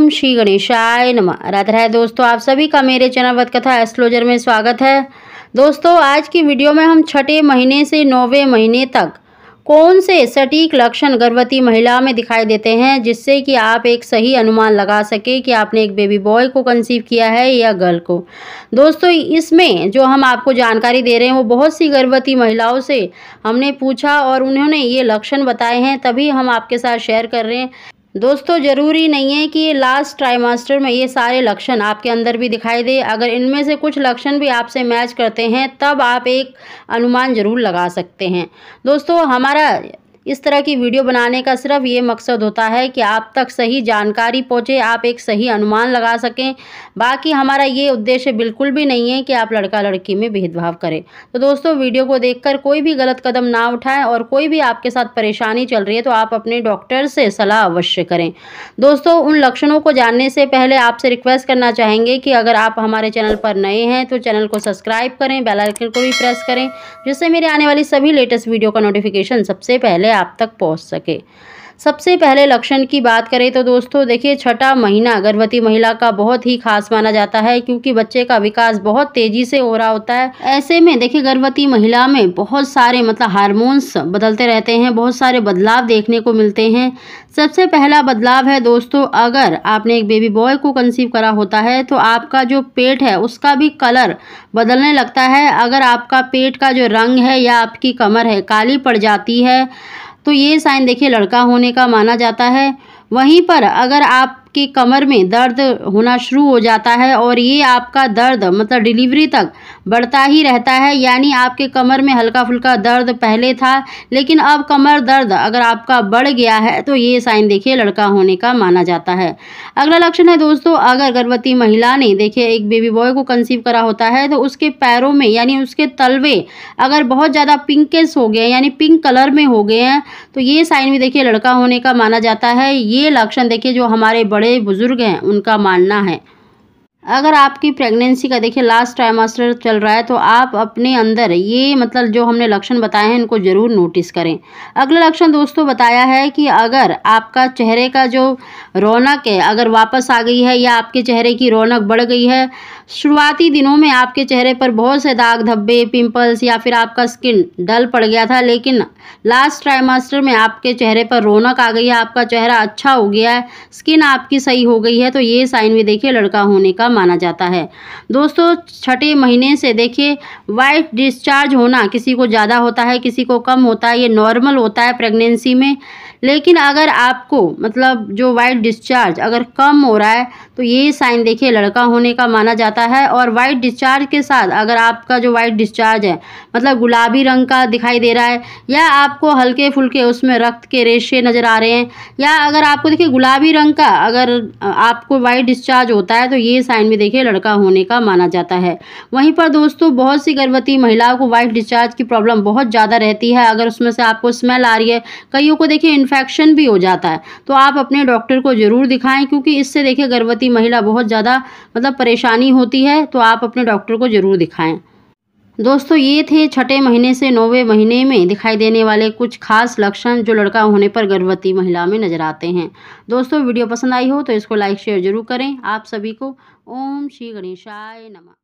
ओम श्री गणेशाय नमः राधे राधे दोस्तों आप सभी का मेरे चैनल वत कथा एस्ट्रोलॉजर में स्वागत है दोस्तों आज की वीडियो में हम छठे महीने से नौवें महीने तक कौन से सटीक लक्षण गर्भवती महिला में दिखाई देते हैं जिससे कि आप एक सही अनुमान लगा सके कि आपने एक बेबी बॉय को कंसीव किया है या गर्ल को दोस्तों इसमें जो हम आपको जानकारी दे रहे हैं वो बहुत सी गर्भवती महिलाओं से हमने पूछा और उन्होंने ये लक्षण बताए हैं तभी हम आपके साथ शेयर कर रहे हैं दोस्तों ज़रूरी नहीं है कि ये लास्ट ट्राइमास्टर में ये सारे लक्षण आपके अंदर भी दिखाई दे अगर इनमें से कुछ लक्षण भी आपसे मैच करते हैं तब आप एक अनुमान ज़रूर लगा सकते हैं दोस्तों हमारा इस तरह की वीडियो बनाने का सिर्फ ये मकसद होता है कि आप तक सही जानकारी पहुँचे आप एक सही अनुमान लगा सकें बाकी हमारा ये उद्देश्य बिल्कुल भी नहीं है कि आप लड़का लड़की में भेदभाव करें तो दोस्तों वीडियो को देखकर कोई भी गलत कदम ना उठाएं और कोई भी आपके साथ परेशानी चल रही है तो आप अपने डॉक्टर से सलाह अवश्य करें दोस्तों उन लक्षणों को जानने से पहले आपसे रिक्वेस्ट करना चाहेंगे कि अगर आप हमारे चैनल पर नए हैं तो चैनल को सब्सक्राइब करें बेलाइकन को भी प्रेस करें जिससे मेरे आने वाली सभी लेटेस्ट वीडियो का नोटिफिकेशन सबसे पहले आप तक पहुंच सके सबसे पहले लक्षण की बात करें तो दोस्तों देखिए छठा महीना गर्भवती महिला का बहुत ही खास माना जाता है क्योंकि बच्चे का विकास बहुत तेजी से हो रहा होता है ऐसे में देखिए गर्भवती महिला में बहुत सारे मतलब हार्मोन्स बदलते रहते हैं बहुत सारे बदलाव देखने को मिलते हैं सबसे पहला बदलाव है दोस्तों अगर आपने एक बेबी बॉय को कंसीव करा होता है तो आपका जो पेट है उसका भी कलर बदलने लगता है अगर आपका पेट का जो रंग है या आपकी कमर है काली पड़ जाती है तो ये साइन देखिए लड़का होने का माना जाता है वहीं पर अगर आप आपकी कमर में दर्द होना शुरू हो जाता है और ये आपका दर्द मतलब डिलीवरी तक बढ़ता ही रहता है यानी आपके कमर में हल्का फुल्का दर्द पहले था लेकिन अब कमर दर्द अगर आपका बढ़ गया है तो ये साइन देखिए लड़का होने का माना जाता है अगला लक्षण है दोस्तों अगर गर्भवती महिला ने देखिए एक बेबी बॉय को कंसीव करा होता है तो उसके पैरों में यानी उसके तलवे अगर बहुत ज़्यादा पिंकेस हो गए यानी पिंक कलर में हो गए हैं तो ये साइन भी देखिए लड़का होने का माना जाता है ये लक्षण देखिए जो हमारे बड़े बुजुर्ग हैं उनका मानना है अगर आपकी प्रेगनेंसी का देखिए लास्ट ट्राइमास्टर चल रहा है तो आप अपने अंदर ये मतलब जो हमने लक्षण बताए हैं इनको ज़रूर नोटिस करें अगला लक्षण दोस्तों बताया है कि अगर आपका चेहरे का जो रौनक है अगर वापस आ गई है या आपके चेहरे की रौनक बढ़ गई है शुरुआती दिनों में आपके चेहरे पर बहुत से दाग धब्बे पिम्पल्स या फिर आपका स्किन डल पड़ गया था लेकिन लास्ट ट्राइमास्टर में आपके चेहरे पर रौनक आ गई है आपका चेहरा अच्छा हो गया है स्किन आपकी सही हो गई है तो ये साइन भी देखिए लड़का होने का माना जाता है दोस्तों छठे महीने से देखिए वाइट डिस्चार्ज होना किसी को ज़्यादा होता है किसी को कम होता है ये नॉर्मल होता है प्रेगनेंसी में लेकिन अगर आपको मतलब जो वाइट डिस्चार्ज अगर कम हो रहा है तो ये साइन देखिए लड़का होने का माना जाता है और वाइट डिस्चार्ज के साथ अगर आपका जो वाइट डिस्चार्ज है मतलब गुलाबी रंग का दिखाई दे रहा है या आपको हल्के फुल्के उसमें रक्त के रेशे नज़र आ रहे हैं या अगर आपको देखिए गुलाबी रंग का अगर आपको वाइट डिस्चार्ज होता है तो ये साइन भी देखिए लड़का होने का माना जाता है वहीं पर दोस्तों बहुत सी गर्भवती महिलाओं को वाइट डिस्चार्ज की प्रॉब्लम बहुत ज़्यादा रहती है अगर उसमें से आपको स्मेल आ रही है कईयों को देखिए इन्फेक्शन भी हो जाता है तो आप अपने डॉक्टर को ज़रूर दिखाएं क्योंकि इससे देखिए गर्भवती महिला बहुत ज़्यादा मतलब परेशानी होती है तो आप अपने डॉक्टर को ज़रूर दिखाएँ दोस्तों ये थे छठे महीने से नौवें महीने में दिखाई देने वाले कुछ खास लक्षण जो लड़का होने पर गर्भवती महिला में नजर आते हैं दोस्तों वीडियो पसंद आई हो तो इसको लाइक शेयर जरूर करें आप सभी को ओम श्री गणेशाय नमः